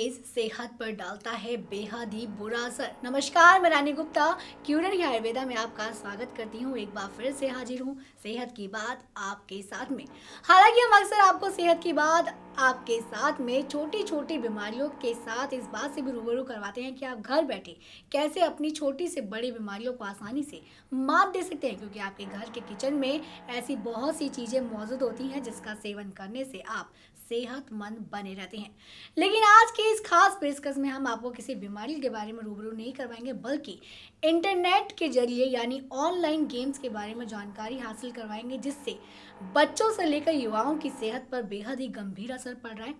तेज सेहत पर डालता है बेहद ही बुरा असर नमस्कार मैं रानी गुप्ता क्यूरर आयुर्वेदा में आपका स्वागत करती हूँ एक बार फिर से हाजिर हूँ सेहत की बात आपके साथ में हालांकि हम अक्सर आपको सेहत की बात आपके साथ में छोटी छोटी बीमारियों के साथ इस बात से भी रूबरू करवाते हैं कि आप घर बैठे कैसे अपनी छोटी से बड़ी बीमारियों को आसानी से मात दे सकते हैं क्योंकि आपके घर के किचन में ऐसी बहुत सी चीज़ें मौजूद होती हैं जिसका सेवन करने से आप सेहतमंद बने रहते हैं लेकिन आज के इस खास पेशकश में हम आपको किसी बीमारी के बारे में रूबरू नहीं करवाएंगे बल्कि इंटरनेट के जरिए यानी ऑनलाइन गेम्स के बारे में जानकारी हासिल करवाएंगे जिससे बच्चों से लेकर युवाओं की सेहत पर बेहद ही गंभीर असर पड़ रहा है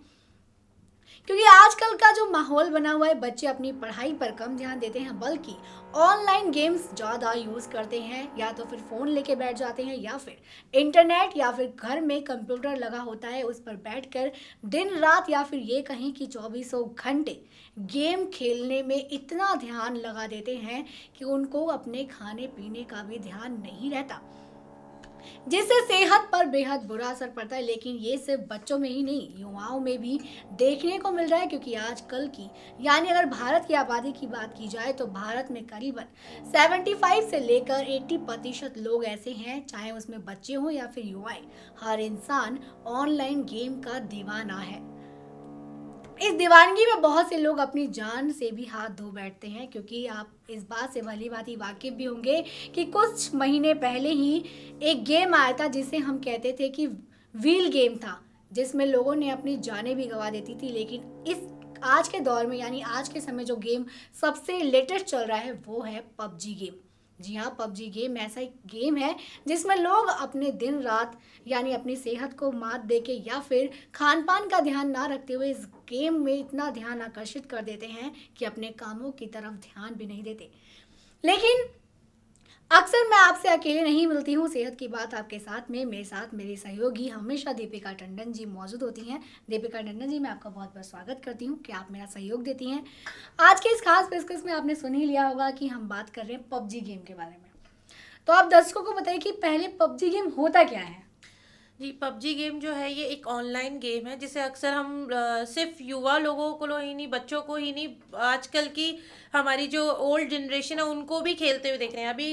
क्योंकि आजकल का जो माहौल बना हुआ है बच्चे अपनी पढ़ाई पर कम ध्यान देते हैं बल्कि ऑनलाइन गेम्स ज़्यादा यूज़ करते हैं या तो फिर फ़ोन लेके बैठ जाते हैं या फिर इंटरनेट या फिर घर में कंप्यूटर लगा होता है उस पर बैठकर दिन रात या फिर ये कहें कि चौबीसों घंटे गेम खेलने में इतना ध्यान लगा देते हैं कि उनको अपने खाने पीने का भी ध्यान नहीं रहता जिससे सेहत पर बेहद बुरा असर पड़ता है लेकिन ये सिर्फ बच्चों में ही नहीं युवाओं में भी देखने को मिल रहा है क्योंकि आजकल की यानी अगर भारत की आबादी की बात की जाए तो भारत में करीबन 75 से लेकर 80 प्रतिशत लोग ऐसे हैं चाहे उसमें बच्चे हों या फिर युवाएं हर इंसान ऑनलाइन गेम का दीवाना है इस दीवानगी में बहुत से लोग अपनी जान से भी हाथ धो बैठते हैं क्योंकि आप इस बात से भली बात ही वाकिफ भी होंगे कि कुछ महीने पहले ही एक गेम आया था जिसे हम कहते थे कि व्हील गेम था जिसमें लोगों ने अपनी जानें भी गंवा देती थी लेकिन इस आज के दौर में यानी आज के समय जो गेम सबसे लेटेस्ट चल रहा है वो है पबजी गेम जी हाँ पबजी गेम ऐसा एक गेम है जिसमें लोग अपने दिन रात यानी अपनी सेहत को मात दे के या फिर खान पान का ध्यान ना रखते हुए इस गेम में इतना ध्यान आकर्षित कर देते हैं कि अपने कामों की तरफ ध्यान भी नहीं देते लेकिन अक्सर मैं आपसे अकेले नहीं मिलती हूँ सेहत की बात आपके साथ में मेरे साथ मेरी सहयोगी हमेशा दीपिका टंडन जी मौजूद होती हैं दीपिका टंडन जी मैं आपका बहुत बहुत स्वागत करती हूँ कि आप मेरा सहयोग देती हैं आज के इस खास पेशकश में आपने सुन ही लिया होगा कि हम बात कर रहे हैं पबजी गेम के बारे में तो आप दर्शकों को बताइए कि पहले पबजी गेम होता क्या है जी पबजी गेम जो है ये एक ऑनलाइन गेम है जिसे अक्सर हम आ, सिर्फ युवा लोगों को ही नहीं बच्चों को ही नहीं आजकल की हमारी जो ओल्ड जनरेशन है उनको भी खेलते हुए देख रहे हैं अभी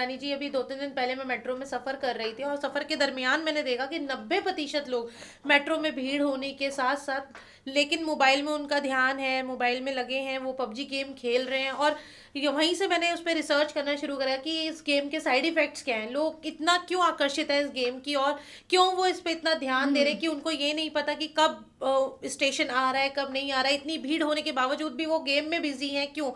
रानी जी अभी दो तीन दिन पहले मैं मेट्रो में सफ़र कर रही थी और सफ़र के दरमियान मैंने देखा कि नब्बे प्रतिशत लोग मेट्रो में भीड़ होने के साथ साथ लेकिन मोबाइल में उनका ध्यान है मोबाइल में लगे हैं वो पबजी गेम खेल रहे हैं और वहीं से मैंने उस पर रिसर्च करना शुरू करा कि इस गेम के साइड इफ़ेक्ट्स क्या हैं लोग इतना क्यों आकर्षित है इस गेम की और क्यों वो इस पर इतना ध्यान दे रहे हम्म। कि उनको ये नहीं पता कि कब स्टेशन आ रहा है कब नहीं आ रहा है इतनी भीड़ होने के बावजूद भी वो गेम में बिजी हैं क्यों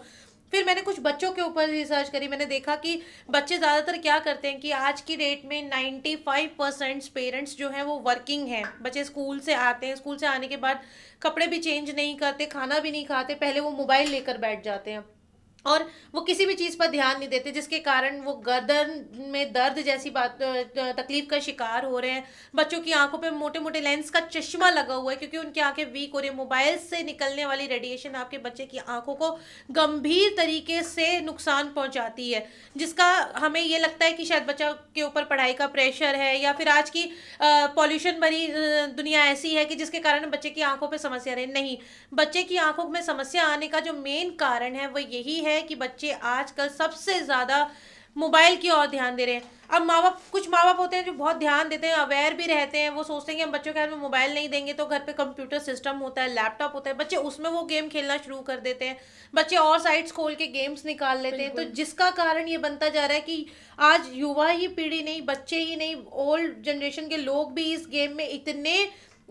फिर मैंने कुछ बच्चों के ऊपर रिसर्च करी मैंने देखा कि बच्चे ज़्यादातर क्या करते हैं कि आज की डेट में 95 परसेंट पेरेंट्स जो हैं वो वर्किंग हैं बच्चे स्कूल से आते हैं स्कूल से आने के बाद कपड़े भी चेंज नहीं करते खाना भी नहीं खाते पहले वो मोबाइल लेकर बैठ जाते हैं और वो किसी भी चीज़ पर ध्यान नहीं देते जिसके कारण वो गर्दन में दर्द जैसी बात तकलीफ का शिकार हो रहे हैं बच्चों की आंखों पे मोटे मोटे लेंस का चश्मा लगा हुआ है क्योंकि उनकी आंखें वीक हो रही है मोबाइल से निकलने वाली रेडिएशन आपके बच्चे की आंखों को गंभीर तरीके से नुकसान पहुंचाती है जिसका हमें ये लगता है कि शायद बच्चों के ऊपर पढ़ाई का प्रेशर है या फिर आज की पॉल्यूशन भरी दुनिया ऐसी है कि जिसके कारण बच्चे की आंखों पर समस्या रहे नहीं बच्चे की आंखों में समस्या आने का जो मेन कारण है वो यही है है कि बच्चे आजकल सबसे ज़्यादा मोबाइल की ओर ध्यान दे रहे हैं अब माँ बाप कुछ माँ बाप होते हैं जो बहुत ध्यान देते हैं अवेयर भी रहते हैं वो सोचते हैं कि हम बच्चों के घर में मोबाइल नहीं देंगे तो घर पे कंप्यूटर सिस्टम होता है लैपटॉप होता है बच्चे उसमें वो गेम खेलना शुरू कर देते हैं बच्चे और साइट्स खोल के गेम्स निकाल लेते हैं तो जिसका कारण ये बनता जा रहा है कि आज युवा ही पीढ़ी नहीं बच्चे ही नहीं ओल्ड जनरेशन के लोग भी इस गेम में इतने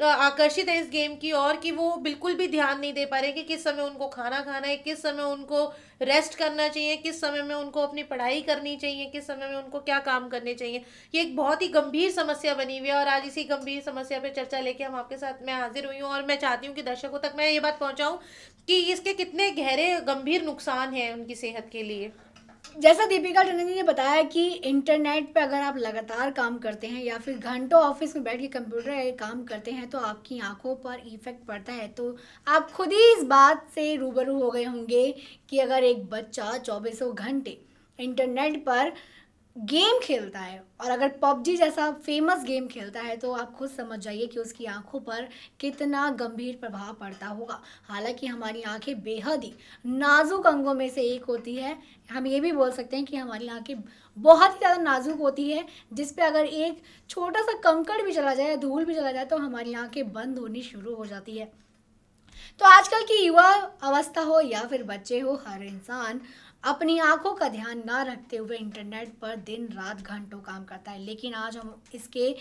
आकर्षित है इस गेम की और कि वो बिल्कुल भी ध्यान नहीं दे पा रहे कि किस समय उनको खाना खाना है किस समय उनको रेस्ट करना चाहिए किस समय में उनको अपनी पढ़ाई करनी चाहिए किस समय में उनको क्या काम करने चाहिए ये एक बहुत ही गंभीर समस्या बनी हुई है और आज इसी गंभीर समस्या पर चर्चा लेके हम आपके साथ मैं हाजिर हुई हूँ और मैं चाहती हूँ कि दर्शकों तक मैं ये बात पहुँचाऊँ कि इसके कितने गहरे गंभीर नुकसान हैं उनकी सेहत के लिए जैसा दीपिका टंडन जी ने बताया कि इंटरनेट पे अगर आप लगातार काम करते हैं या फिर घंटों ऑफिस में बैठ के कंप्यूटर काम करते हैं तो आपकी आंखों पर इफ़ेक्ट पड़ता है तो आप खुद ही इस बात से रूबरू हो गए होंगे कि अगर एक बच्चा चौबीसों घंटे इंटरनेट पर गेम खेलता है और अगर पबजी जैसा फेमस गेम खेलता है तो आप खुद समझ जाइए कि उसकी आंखों पर कितना गंभीर प्रभाव पड़ता होगा हालांकि हमारी आंखें बेहद ही नाजुक अंगों में से एक होती है हम ये भी बोल सकते हैं कि हमारी आंखें बहुत ही ज़्यादा नाजुक होती है जिस पे अगर एक छोटा सा कंकड़ भी चला जाए धूल भी चला जाए तो हमारी आंखें बंद होनी शुरू हो जाती है तो आजकल की युवा अवस्था हो या फिर बच्चे हो हर इंसान अपनी आंखों का ध्यान ना रखते हुए इंटरनेट पर दिन रात घंटों काम करता है लेकिन आज हम इसके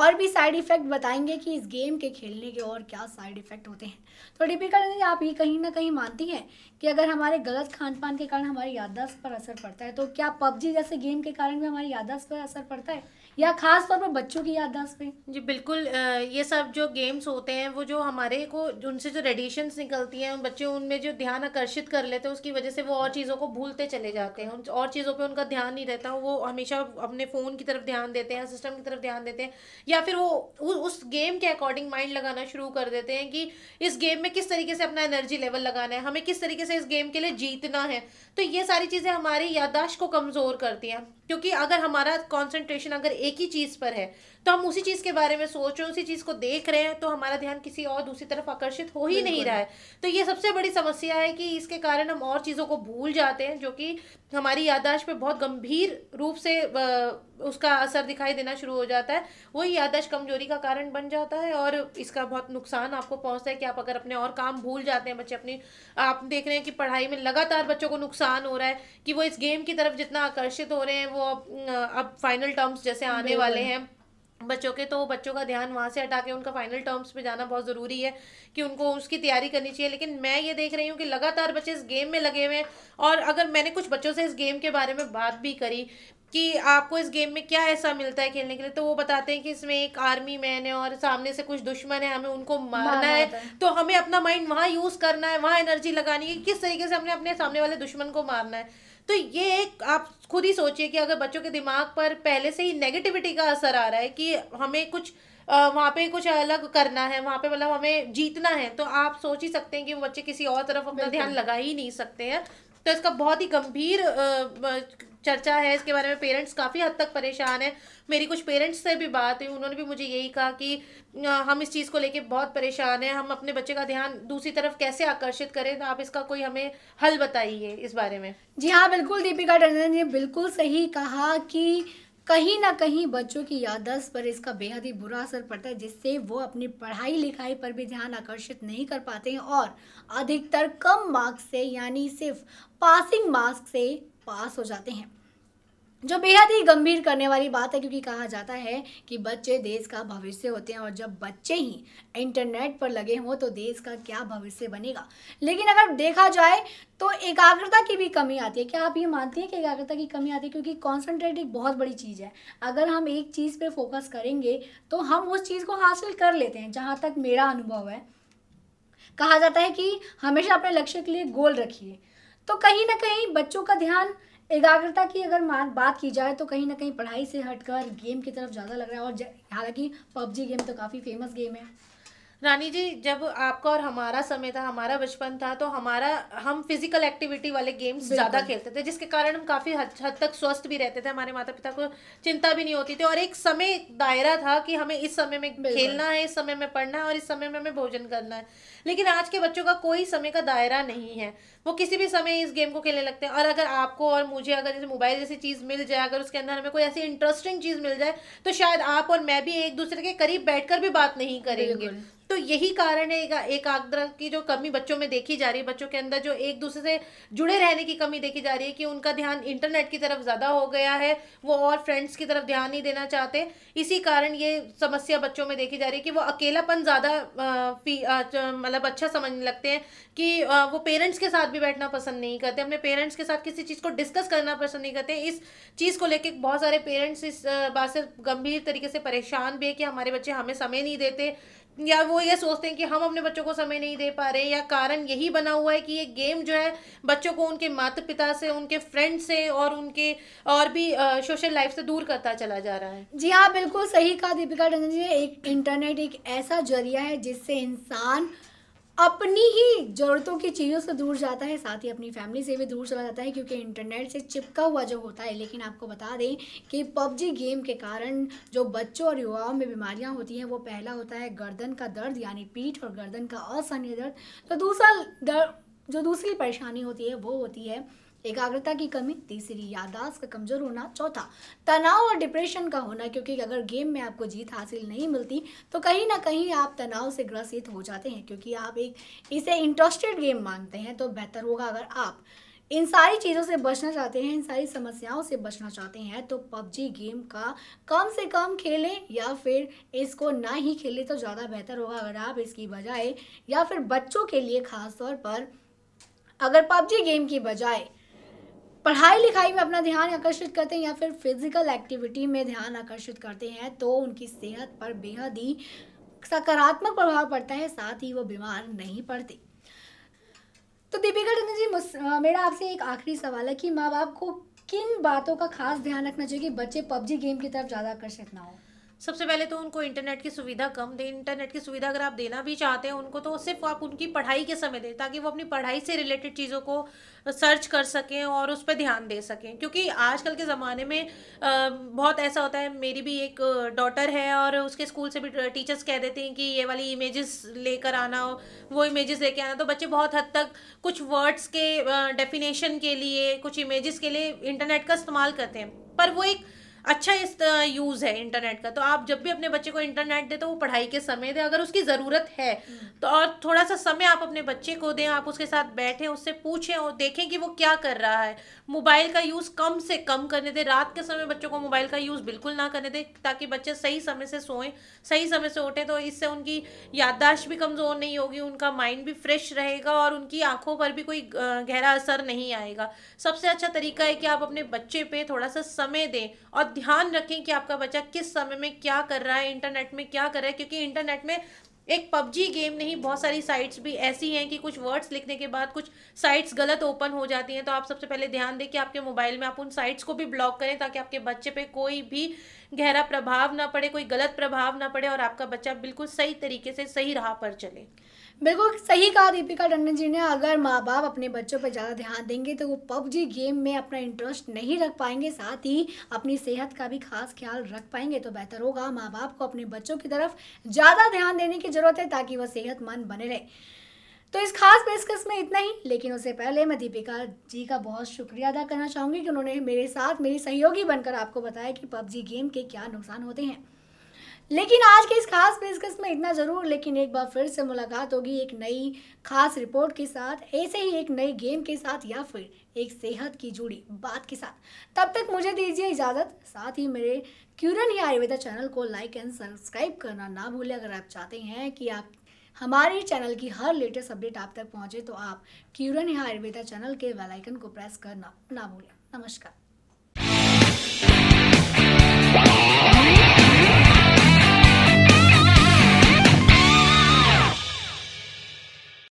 और भी साइड इफ़ेक्ट बताएंगे कि इस गेम के खेलने के और क्या साइड इफ़ेक्ट होते हैं तो डिपिकल आप ये कहीं ना कहीं मानती हैं कि अगर हमारे गलत खान पान के कारण हमारी याददाश्त पर असर पड़ता है तो क्या पबजी जैसे गेम के कारण भी हमारी याददाश्त पर असर पड़ता है या खास तौर पर बच्चों की याददाश्त पे जी बिल्कुल ये सब जो गेम्स होते हैं वो जो हमारे को उनसे जो रेडिएशंस निकलती हैं बच्चे उनमें जो ध्यान आकर्षित कर लेते हैं उसकी वजह से वो और चीज़ों को भूलते चले जाते हैं और चीज़ों पर उनका ध्यान नहीं रहता वो हमेशा अपने फ़ोन की तरफ ध्यान देते हैं सिस्टम की तरफ ध्यान देते हैं या फिर वो उ, उस गेम के अकॉर्डिंग माइंड लगाना शुरू कर देते हैं कि इस गेम में किस तरीके से अपना एनर्जी लेवल लगाना है हमें किस तरीके से इस गेम के लिए जीतना है तो ये सारी चीज़ें हमारी याददाश्त को कमज़ोर करती हैं क्योंकि अगर हमारा कंसंट्रेशन अगर एक ही चीज़ पर है तो हम उसी चीज़ के बारे में सोच रहे हैं उसी चीज़ को देख रहे हैं तो हमारा ध्यान किसी और दूसरी तरफ आकर्षित हो ही नहीं रहा है तो ये सबसे बड़ी समस्या है कि इसके कारण हम और चीज़ों को भूल जाते हैं जो कि हमारी यादाश्त पर बहुत गंभीर रूप से उसका असर दिखाई देना शुरू हो जाता है वही याददाश्त कमजोरी का कारण बन जाता है और इसका बहुत नुकसान आपको पहुंचता है कि आप अगर अपने और काम भूल जाते हैं बच्चे अपनी आप देख रहे हैं कि पढ़ाई में लगातार बच्चों को नुकसान हो रहा है कि वो इस गेम की तरफ जितना आकर्षित हो रहे हैं वो अब अब फाइनल टर्म्स जैसे आने वाले हैं बच्चों के तो बच्चों का ध्यान वहाँ से हटा के उनका फाइनल टर्म्स पे जाना बहुत ज़रूरी है कि उनको उसकी तैयारी करनी चाहिए लेकिन मैं ये देख रही हूँ कि लगातार बच्चे इस गेम में लगे हुए हैं और अगर मैंने कुछ बच्चों से इस गेम के बारे में बात भी करी कि आपको इस गेम में क्या ऐसा मिलता है खेलने के लिए तो वो बताते हैं कि इसमें एक आर्मी मैन है और सामने से कुछ दुश्मन है हमें उनको मारना है तो हमें अपना माइंड वहाँ यूज़ करना है वहाँ एनर्जी लगानी है किस तरीके से हमने अपने सामने वाले दुश्मन को मारना है तो ये एक आप खुद ही सोचिए कि अगर बच्चों के दिमाग पर पहले से ही नेगेटिविटी का असर आ रहा है कि हमें कुछ वहाँ पे कुछ अलग करना है वहाँ पे मतलब हमें जीतना है तो आप सोच ही सकते हैं कि वो बच्चे किसी और तरफ अपना ध्यान लगा ही नहीं सकते हैं तो इसका बहुत ही गंभीर चर्चा है इसके बारे में पेरेंट्स काफ़ी हद तक परेशान हैं मेरी कुछ पेरेंट्स से भी बात हुई उन्होंने भी मुझे यही कहा कि हम इस चीज़ को लेके बहुत परेशान हैं हम अपने बच्चे का ध्यान दूसरी तरफ कैसे आकर्षित करें तो आप इसका कोई हमें हल बताइए इस बारे में जी हाँ बिल्कुल दीपिका टंडन ने बिल्कुल सही कहा कि कहीं ना कहीं बच्चों की याददाश्त पर इसका बेहद ही बुरा असर पड़ता है जिससे वो अपनी पढ़ाई लिखाई पर भी ध्यान आकर्षित नहीं कर पाते हैं और अधिकतर कम मार्क्स से यानी सिर्फ पासिंग मार्क्स से पास हो जाते हैं जो बेहद ही गंभीर करने वाली बात है क्योंकि कहा जाता है कि बच्चे देश का भविष्य होते हैं और जब बच्चे ही इंटरनेट पर लगे हों तो देश का क्या भविष्य बनेगा लेकिन अगर देखा जाए तो एकाग्रता की भी कमी आती है क्या आप ये मानती हैं कि एकाग्रता की कमी आती है क्योंकि कॉन्सनट्रेट एक बहुत बड़ी चीज़ है अगर हम एक चीज़ पर फोकस करेंगे तो हम उस चीज़ को हासिल कर लेते हैं जहाँ तक मेरा अनुभव है कहा जाता है कि हमेशा अपने लक्ष्य के लिए गोल रखिए तो कहीं ना कहीं बच्चों का ध्यान एकाग्रता की अगर बात की जाए तो कहीं ना कहीं पढ़ाई से हटकर गेम की तरफ ज़्यादा लग रहा है और हालांकि पबजी गेम तो काफ़ी फेमस गेम है रानी जी जब आपका और हमारा समय था हमारा बचपन था तो हमारा हम फिजिकल एक्टिविटी वाले गेम्स ज़्यादा खेलते थे जिसके कारण हम काफ़ी हद हद तक स्वस्थ भी रहते थे हमारे माता पिता को चिंता भी नहीं होती थी और एक समय दायरा था कि हमें इस समय में खेलना है इस समय में पढ़ना है और इस समय में हमें भोजन करना है लेकिन आज के बच्चों का कोई समय का दायरा नहीं है वो किसी भी समय इस गेम को खेलने लगते हैं और अगर आपको और मुझे अगर जैसे मोबाइल जैसी चीज़ मिल जाए अगर उसके अंदर हमें कोई ऐसी इंटरेस्टिंग चीज़ मिल जाए तो शायद आप और मैं भी एक दूसरे के करीब बैठकर भी बात नहीं करेंगे तो यही कारण है एक आग्रह की जो कमी बच्चों में देखी जा रही है बच्चों के अंदर जो एक दूसरे से जुड़े रहने की कमी देखी जा रही है कि उनका ध्यान इंटरनेट की तरफ ज़्यादा हो गया है वो और फ्रेंड्स की तरफ ध्यान नहीं देना चाहते इसी कारण ये समस्या बच्चों में देखी जा रही है कि वो अकेलापन ज़्यादा मतलब अच्छा समझने लगते हैं कि आ, वो पेरेंट्स के साथ भी बैठना पसंद नहीं करते अपने पेरेंट्स के साथ किसी चीज़ को डिस्कस करना पसंद नहीं करते इस चीज़ को लेकर बहुत सारे पेरेंट्स इस बात से गंभीर तरीके से परेशान भी है कि हमारे बच्चे हमें समय नहीं देते या वो ये सोचते हैं कि हम अपने बच्चों को समय नहीं दे पा रहे या कारण यही बना हुआ है कि ये गेम जो है बच्चों को उनके माता पिता से उनके फ्रेंड से और उनके और भी सोशल लाइफ से दूर करता चला जा रहा है जी हाँ बिल्कुल सही कहा दीपिका टंडन जी एक इंटरनेट एक ऐसा जरिया है जिससे इंसान अपनी ही ज़रूरतों की चीज़ों से दूर जाता है साथ ही अपनी फैमिली से भी दूर चला जाता है क्योंकि इंटरनेट से चिपका हुआ जो होता है लेकिन आपको बता दें कि पबजी गेम के कारण जो बच्चों और युवाओं में बीमारियां होती हैं वो पहला होता है गर्दन का दर्द यानी पीठ और गर्दन का असहनीय दर्द तो दूसरा दर्द जो दूसरी परेशानी होती है वो होती है एकाग्रता की कमी तीसरी यादाश्त का कमजोर होना चौथा तनाव और डिप्रेशन का होना क्योंकि अगर गेम में आपको जीत हासिल नहीं मिलती तो कहीं ना कहीं आप तनाव से ग्रसित हो जाते हैं क्योंकि आप एक इसे इंटरेस्टेड गेम मानते हैं तो बेहतर होगा अगर आप इन सारी चीज़ों से बचना चाहते हैं इन सारी समस्याओं से बचना चाहते हैं तो पबजी गेम का कम से कम खेलें या फिर इसको ना ही खेलें तो ज़्यादा बेहतर होगा अगर आप इसकी बजाय या फिर बच्चों के लिए ख़ास तौर पर अगर पबजी गेम की बजाय पढ़ाई लिखाई में अपना ध्यान आकर्षित करते हैं या फिर फिजिकल एक्टिविटी में ध्यान आकर्षित करते हैं तो उनकी सेहत पर बेहद ही सकारात्मक प्रभाव पड़ता है साथ ही वो बीमार नहीं पड़ते तो दीपिका टंडन जी मेरा आपसे एक आखिरी सवाल है कि माँ बाप को किन बातों का खास ध्यान रखना चाहिए कि बच्चे पबजी गेम की तरफ ज़्यादा आकर्षित ना हो सबसे पहले तो उनको इंटरनेट की सुविधा कम दें इंटरनेट की सुविधा अगर आप देना भी चाहते हैं उनको तो सिर्फ आप उनकी पढ़ाई के समय दें ताकि वो अपनी पढ़ाई से रिलेटेड चीज़ों को सर्च कर सकें और उस पर ध्यान दे सकें क्योंकि आजकल के ज़माने में बहुत ऐसा होता है मेरी भी एक डॉटर है और उसके स्कूल से भी टीचर्स कह देते हैं कि ये वाली इमेजेस लेकर आना वो इमेजेस लेके आना तो बच्चे बहुत हद तक कुछ वर्ड्स के डेफिनेशन के लिए कुछ इमेजेस के लिए इंटरनेट का इस्तेमाल करते हैं पर वो एक अच्छा इस यूज़ है इंटरनेट का तो आप जब भी अपने बच्चे को इंटरनेट दें तो वो पढ़ाई के समय दें अगर उसकी ज़रूरत है हम्म। तो और थोड़ा सा समय आप अपने बच्चे को दें आप उसके साथ बैठें उससे पूछें और देखें कि वो क्या कर रहा है मोबाइल का यूज़ कम से कम करने दें रात के समय बच्चों को मोबाइल का यूज़ बिल्कुल ना करने दें ताकि बच्चे सही समय से सोएं सही समय से उठें तो इससे उनकी याददाश्त भी कमज़ोर नहीं होगी उनका माइंड भी फ्रेश रहेगा और उनकी आंखों पर भी कोई गहरा असर नहीं आएगा सबसे अच्छा तरीका है कि आप अपने बच्चे पे थोड़ा सा समय दें और ध्यान रखें कि आपका बच्चा किस समय में क्या कर रहा है इंटरनेट में क्या कर रहा है क्योंकि इंटरनेट में एक पबजी गेम नहीं बहुत सारी साइट्स भी ऐसी हैं कि कुछ वर्ड्स लिखने के बाद कुछ साइट्स गलत ओपन हो जाती हैं तो आप सबसे पहले ध्यान दें कि आपके मोबाइल में आप उन साइट्स को भी ब्लॉक करें ताकि आपके बच्चे पे कोई भी गहरा प्रभाव ना पड़े कोई गलत प्रभाव ना पड़े और आपका बच्चा बिल्कुल सही तरीके से सही राह पर चले बिल्कुल सही कहा दीपिका टंडन जी ने अगर माँ बाप अपने बच्चों पर ज़्यादा ध्यान देंगे तो वो पबजी गेम में अपना इंटरेस्ट नहीं रख पाएंगे साथ ही अपनी सेहत का भी खास ख्याल रख पाएंगे तो बेहतर होगा माँ बाप को अपने बच्चों की तरफ ज़्यादा ध्यान देने की ज़रूरत है ताकि वह सेहतमंद बने रहे तो इस खास पेशकश में इतना ही लेकिन उससे पहले मैं दीपिका जी का बहुत शुक्रिया अदा करना चाहूँगी कि उन्होंने मेरे साथ मेरी सहयोगी बनकर आपको बताया कि पबजी गेम के क्या नुकसान होते हैं लेकिन आज के इस खास पेशकश में इतना ज़रूर लेकिन एक बार फिर से मुलाकात होगी एक नई खास रिपोर्ट के साथ ऐसे ही एक नई गेम के साथ या फिर एक सेहत की जुड़ी बात के साथ तब तक मुझे दीजिए इजाज़त साथ ही मेरे क्यूरन ही आयुर्वेदा चैनल को लाइक एंड सब्सक्राइब करना ना भूलें अगर आप चाहते हैं कि आप हमारे चैनल की हर लेटेस्ट अपडेट आप तक पहुँचे तो आप क्यूरन आयुर्वेदा चैनल के वेलाइकन को प्रेस करना ना भूलें नमस्कार